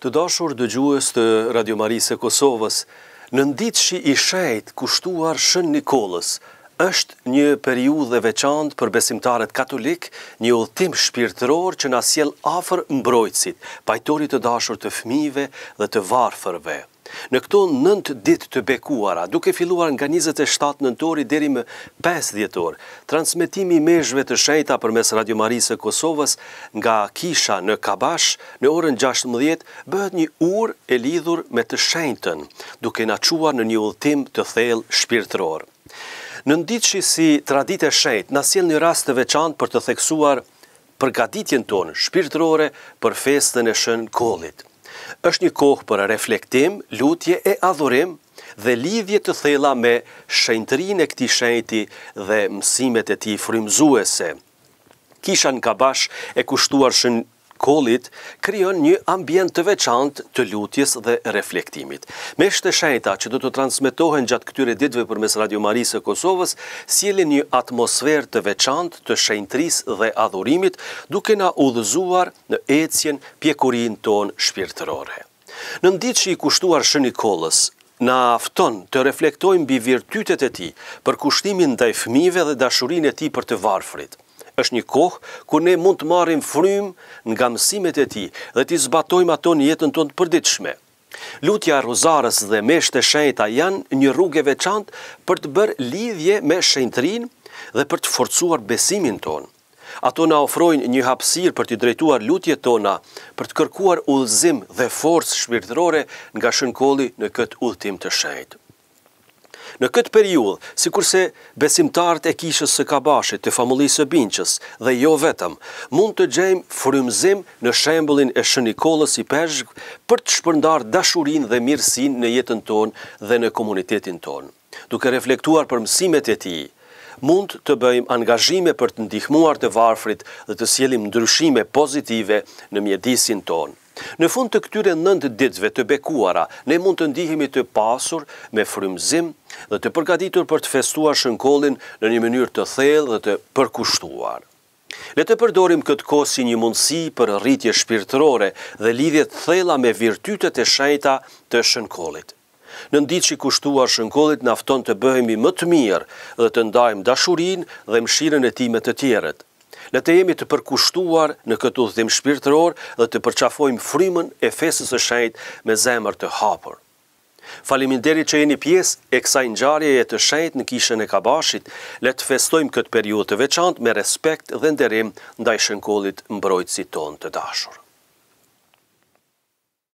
Të dashur dëgjues të Radio Marisë Kosovës, në ditësh i shejt kushtuar Shën Nikolës, është një periudhë dhe veçantë për besimtarët katolik, një udhtim shpirtëror që na sjell afër mbrojtësit, pajtorit të dashur të fëmijëve dhe të varfërve. Në këto nënt dit të bekuara, duke filluar nga 27 nëntori deri më 5 djetor, transmitimi mezhve të shejta për mes Radio Marisa Kosovës nga Kisha në Kabash në orën 16 bëhet një ur e lidhur me të shejtën, duke na quar në një ultim të thel shpirtror. Në nditë që si tradit e shejt, nasil një rast të veçant për të theksuar përgatitjen tonë shpirtrore për festën e shën kolitë është një kohë për reflektim, lutje e adhurim dhe lidhje të thella me shëndrinë e këtij shenjti dhe mësimet e tij frymëzuese. Kisha në kabash e kushtuar kolit, kryon një ambient të veçant të lutjes dhe reflektimit. Me shte shajta që do të transmitohen gjatë këtyre ditve për mes Radio Marisë Kosovës, sjeli një atmosfer të veçant të shajntris dhe adhurimit, duke na udhëzuar në ecjen pjekurin ton shpirtërore. Në ndi që i kushtuar shëni kolës, Na afton të reflektojmë bi virtytet e ti për kushtimin dhe i fmive dhe dashurin e ti për të varfrit është një kohë ku ne mund të marrim frym nga mësimet e tij dhe të zbatojmë ato në jetën tonë të përditshme. Lutja e Rozarës dhe meshtë e shenjta janë një rrugë veçantë për të bërë lidhje me shenjtrin dhe për të forcuar besimin tonë. Ato na ofrojnë një hapësirë për të drejtuar lutjet tona, për të kërkuar udhëzim dhe forcë shpirtërore nga shënkoli në këtë udhtim të shenjtë. Në këtë periudhë, sikurse besimtarët e kishës së Kabashit, të familisë së Binçës dhe jo vetëm, mund të gjejmë frymëzim në shembullin e Shën Nikollës i Peshk për të shpërndar dashurinë dhe mirësinë në jetën tonë dhe në komunitetin tonë, duke reflektuar për mësimet e tij mund të bëjmë angazhime për të ndihmuar të varfrit dhe të sjelim ndryshime pozitive në mjedisin tonë. Në fund të këtyre nëndë ditëve të bekuara, ne mund të ndihimi të pasur me frymzim dhe të përgatitur për të festuar shënkollin në një mënyrë të thellë dhe të përkushtuar. Le të përdorim këtë kohë si një mundësi për rritje shpirtërore dhe lidhje të thella me virtytet e shenjta të shënkollit në ndit që i kushtuar shënkollit në afton të bëhemi më të mirë dhe të ndajmë dashurin dhe mshirën e timet të tjeret. Le të jemi të përkushtuar në këtu dhim shpirtëror dhe të përqafojmë frimën e fesës së shenjt me zemër të hapër. deri që jeni pjesë e kësaj ngjarje e të shenjt në kishën e Kabashit, le të festojmë këtë periudhë të veçantë me respekt dhe nderim ndaj shënkollit mbrojtësit ton të dashur.